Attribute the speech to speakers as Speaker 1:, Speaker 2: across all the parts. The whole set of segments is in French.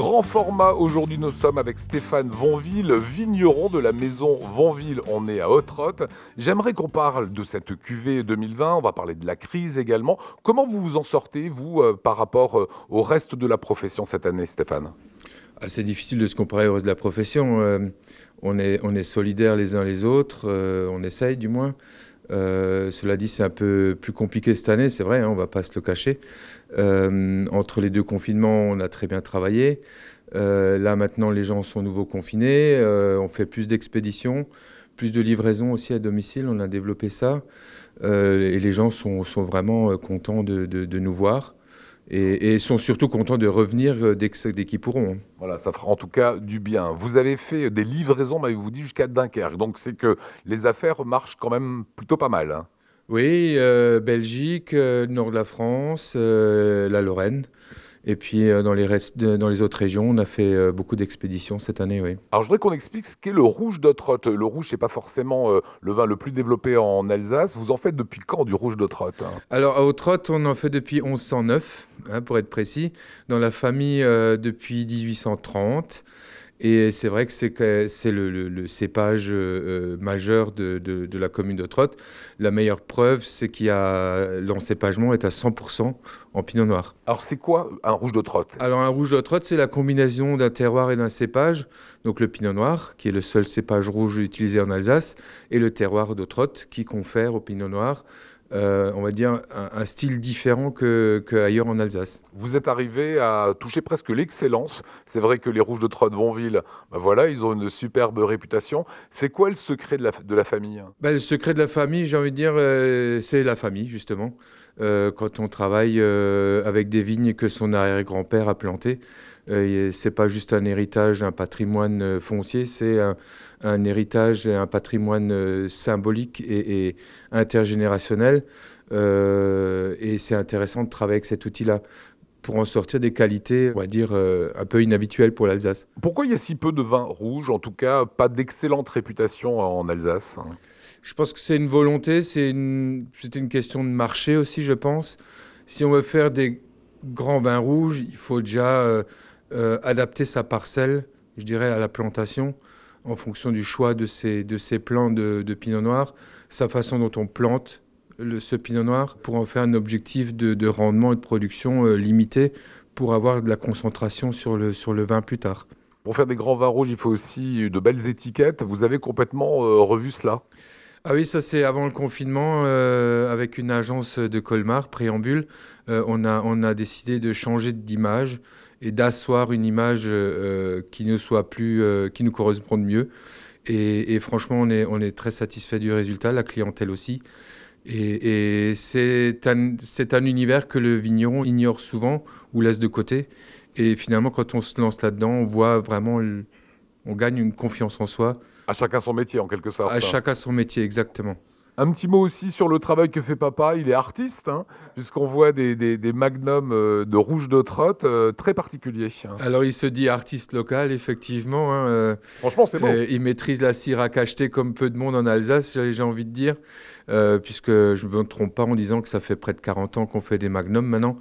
Speaker 1: grand format. Aujourd'hui, nous sommes avec Stéphane Vonville, vigneron de la maison Vonville. On est à Haute-Rotte. J'aimerais qu'on parle de cette cuvée 2020. On va parler de la crise également. Comment vous vous en sortez, vous, euh, par rapport euh, au reste de la profession cette année, Stéphane
Speaker 2: Assez ah, C'est difficile de se comparer au reste de la profession. Euh, on, est, on est solidaires les uns les autres. on essaye, du moins. Euh, cela dit, c'est un peu plus compliqué cette année, c'est vrai, hein, on ne va pas se le cacher. Euh, entre les deux confinements, on a très bien travaillé. Euh, là, maintenant, les gens sont nouveau confinés. on fait plus d'expéditions, plus de livraisons aussi à domicile. On a développé ça. et les gens sont, vraiment contents de nous voir et, sont surtout contents de revenir euh, dès qu'ils pourront. Hein.
Speaker 1: Voilà, ça fera en tout cas du bien. Vous avez fait des livraisons, mais vous dites jusqu'à Dunkerque. Donc c'est que les affaires marchent quand même plutôt pas mal. Hein.
Speaker 2: Oui, euh, Belgique, euh, le nord de la France, la Lorraine. Et puis dans, les dans les autres régions, on a fait beaucoup d'expéditions cette année, oui.
Speaker 1: Alors je voudrais qu'on explique ce qu'est le rouge d'Otrot. Le rouge, n'est pas forcément le vin le plus développé en Alsace. Vous en faites depuis quand du rouge d'Otrot hein
Speaker 2: Alors à Otrot, on en fait depuis 1109. Hein, pour être précis, dans la famille euh, depuis 1830. Et c'est vrai que c'est le, cépage euh, euh, majeur de, la commune de Trotte. La meilleure preuve, c'est qu'il a l'encépagement est à 100% en pinot noir. Alors c'est quoi un rouge de Trotte Alors un rouge de Trotte, c'est la combinaison d'un terroir et d'un cépage. Donc le pinot noir, qui est le seul cépage rouge utilisé en Alsace, et le terroir de Trotte, qui confère au pinot noir
Speaker 1: euh, on va dire, un, style différent qu'ailleurs en Alsace. Vous êtes arrivé à toucher presque l'excellence. C'est vrai que les Rouges de Trotte Vonville, ben voilà, ils ont une superbe réputation. C'est quoi le secret de la, famille
Speaker 2: ben, Le secret de la famille, j'ai envie de dire, euh, c'est la famille, justement. Euh, quand on travaille euh, avec des vignes que son arrière-grand-père a plantées. Euh, Ce n'est pas juste un héritage, un patrimoine foncier, c'est un, héritage et un patrimoine symbolique et, intergénérationnel. et c'est intéressant de travailler avec cet outil-là pour en sortir des
Speaker 1: qualités, on va dire, un peu inhabituelles pour l'Alsace. Pourquoi il y a si peu de vins rouges En tout cas, pas d'excellente réputation en Alsace
Speaker 2: je pense que c'est une volonté, c'est une, une question de marché aussi, je pense. Si on veut faire des grands vins rouges, il faut déjà euh, euh, adapter sa parcelle, je dirais, à la plantation, en fonction du choix de ses, de ces plants de, pinot noir, sa façon dont on plante le, ce pinot noir pour en faire un objectif de, rendement et de production euh, limité pour avoir de la concentration sur le, sur le vin plus tard.
Speaker 1: Pour faire des grands vins rouges, il faut aussi de belles étiquettes. Vous avez complètement revu cela ah oui, ça c'est avant le confinement, euh,
Speaker 2: avec une agence de Colmar, Préambule, euh, on, a, on a décidé de changer d'image et d'asseoir une image euh, qui ne soit plus, qui nous corresponde mieux. Et, franchement, on est, on est très satisfait du résultat, la clientèle aussi. Et, et c'est un, univers que le vigneron ignore souvent ou laisse de côté. Et finalement, quand on se lance là-dedans, on voit vraiment on gagne une confiance en
Speaker 1: soi. À chacun son métier, en quelque sorte. À hein. chacun son métier, exactement. Un petit mot aussi sur le travail que fait papa. Il est artiste, hein, puisqu'on voit des, magnums euh, de rouge de trotte euh, très particuliers.
Speaker 2: Alors il se dit artiste local, effectivement. Hein, euh, Franchement, c'est bon. il maîtrise la cire à cacheter comme peu de monde en Alsace, j'ai envie de dire, puisque je ne me trompe pas en disant que ça fait près de 40 ans qu'on fait des magnums maintenant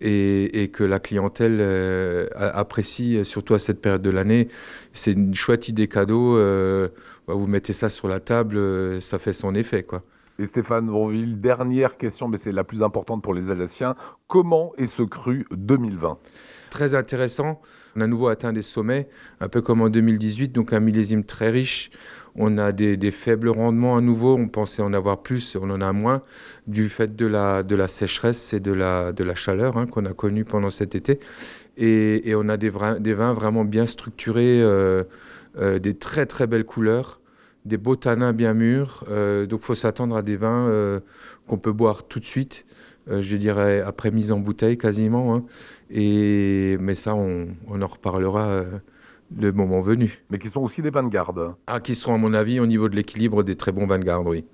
Speaker 2: et, que la clientèle euh, apprécie, euh, surtout à cette période de l'année. C'est une chouette idée cadeau.
Speaker 1: Euh, bah, vous mettez ça sur la table, ça fait son effet, quoi. Et Stéphane Bonville, dernière question, mais c'est la plus importante pour les Alsaciens. Comment est ce cru 2020
Speaker 2: Très intéressant. On a à nouveau atteint des sommets, un peu comme en 2018, donc un millésime très riche. On a des, faibles rendements à nouveau. On pensait en avoir plus, on en a moins, du fait de la, sécheresse et de la, chaleur hein, qu'on a connue pendant cet été. Et, on a des, vins vraiment bien structurés, euh, euh, des très très belles couleurs des beaux tanins bien mûrs. Euh, donc, faut s'attendre à des vins euh, qu'on peut boire tout de suite, euh, je dirais après mise en bouteille quasiment. Hein. Et mais ça, on, on en reparlera. le moment venu. Mais qui sont aussi des vins de garde. Ah, qui seront, à mon avis, au niveau de l'équilibre, des très bons vins de garde, oui.